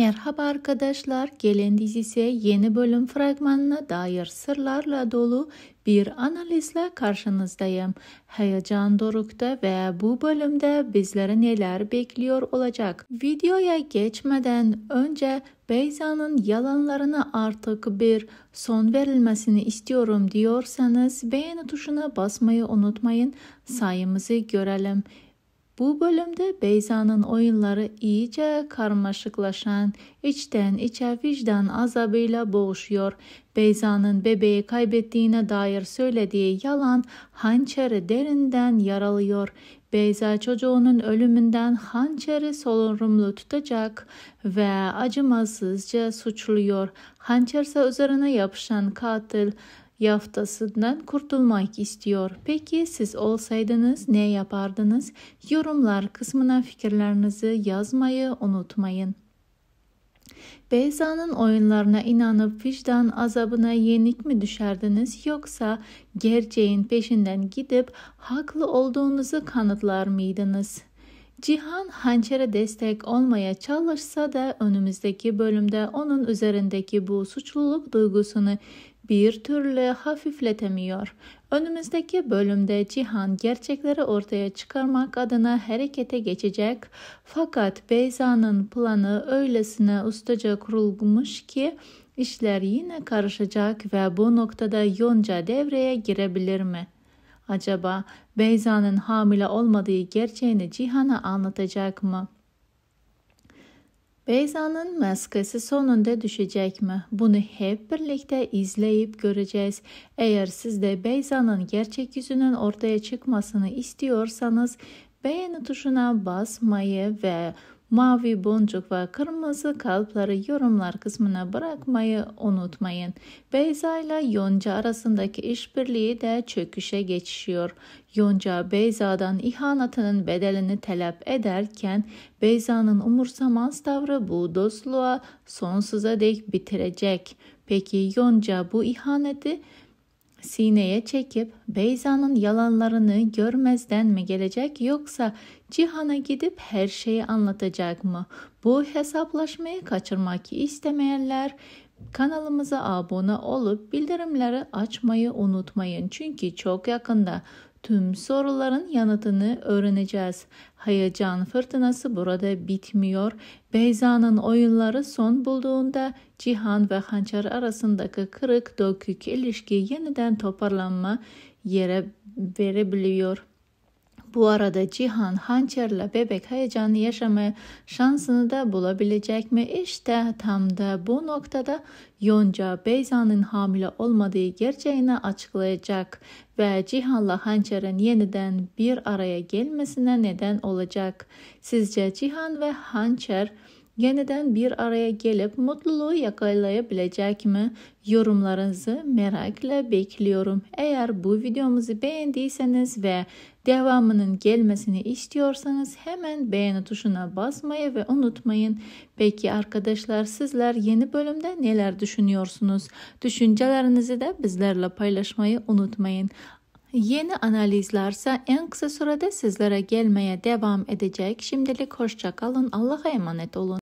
Merhaba arkadaşlar, Gelen dizisi yeni bölüm fragmanına dair sırlarla dolu bir analizle karşınızdayım. Heyecan dorukta ve bu bölümde bizlere neler bekliyor olacak? Videoya geçmeden önce Beyza'nın yalanlarına artık bir son verilmesini istiyorum diyorsanız beğeni tuşuna basmayı unutmayın. Sayımızı görelim. Bu bölümde Beyza'nın oyunları iyice karmaşıklaşan, içten içe vicdan azabıyla boğuşuyor. Beyza'nın bebeği kaybettiğine dair söylediği yalan hançeri derinden yaralıyor. Beyza çocuğunun ölümünden hançeri solunumlu tutacak ve acımasızca suçluyor. Hançer ise üzerine yapışan katil yaftasından kurtulmak istiyor. Peki siz olsaydınız ne yapardınız? Yorumlar kısmına fikirlerinizi yazmayı unutmayın. Beyza'nın oyunlarına inanıp vicdan azabına yenik mi düşerdiniz yoksa gerçeğin peşinden gidip haklı olduğunuzu kanıtlar mıydınız?'' Cihan hançere destek olmaya çalışsa da önümüzdeki bölümde onun üzerindeki bu suçluluk duygusunu bir türlü hafifletemiyor. Önümüzdeki bölümde Cihan gerçekleri ortaya çıkarmak adına harekete geçecek. Fakat Beyza'nın planı öylesine ustaca kurulmuş ki işler yine karışacak ve bu noktada Yonca devreye girebilir mi?'' Acaba Beyza'nın hamile olmadığı gerçeğini Cihan'a anlatacak mı? Beyza'nın maskesi sonunda düşecek mi? Bunu hep birlikte izleyip göreceğiz. Eğer siz de Beyza'nın gerçek yüzünün ortaya çıkmasını istiyorsanız beğeni tuşuna basmayı ve mavi boncuk ve kırmızı kalpleri yorumlar kısmına bırakmayı unutmayın. Beyza ile Yonca arasındaki işbirliği de çöküşe geçişiyor. Yonca Beyza'dan ihanatının bedelini talep ederken Beyza'nın umursamaz tavrı bu dostluğa sonsuza dek bitirecek. Peki Yonca bu ihaneti sineye çekip Beyza'nın yalanlarını görmezden mi gelecek yoksa Cihan'a gidip her şeyi anlatacak mı? Bu hesaplaşmayı kaçırmak istemeyenler Kanalımıza abone olup bildirimleri açmayı unutmayın. Çünkü çok yakında tüm soruların yanıtını öğreneceğiz. Hayacan fırtınası burada bitmiyor. Beyza'nın oyunları son bulduğunda Cihan ve Hançer arasındaki kırık dökük ilişki yeniden toparlanma yere verebiliyor. Bu arada Cihan hançerle bebek heyecanı yaşamaya şansını da bulabilecek mi? İşte tam da bu noktada Yonca Beyza'nın hamile olmadığı gerçeğini açıklayacak ve Cihan'la hançerin yeniden bir araya gelmesine neden olacak. Sizce Cihan ve hançer yeniden bir araya gelip mutluluğu yakalayabilecek mi? Yorumlarınızı merakla bekliyorum. Eğer bu videomuzu beğendiyseniz ve devamının gelmesini istiyorsanız hemen beğeni tuşuna basmayı ve unutmayın. Peki arkadaşlar sizler yeni bölümde neler düşünüyorsunuz? Düşüncelerinizi de bizlerle paylaşmayı unutmayın. Yeni analizlerse en kısa sürede sizlere gelmeye devam edecek. Şimdilik hoşça kalın. Allah'a emanet olun.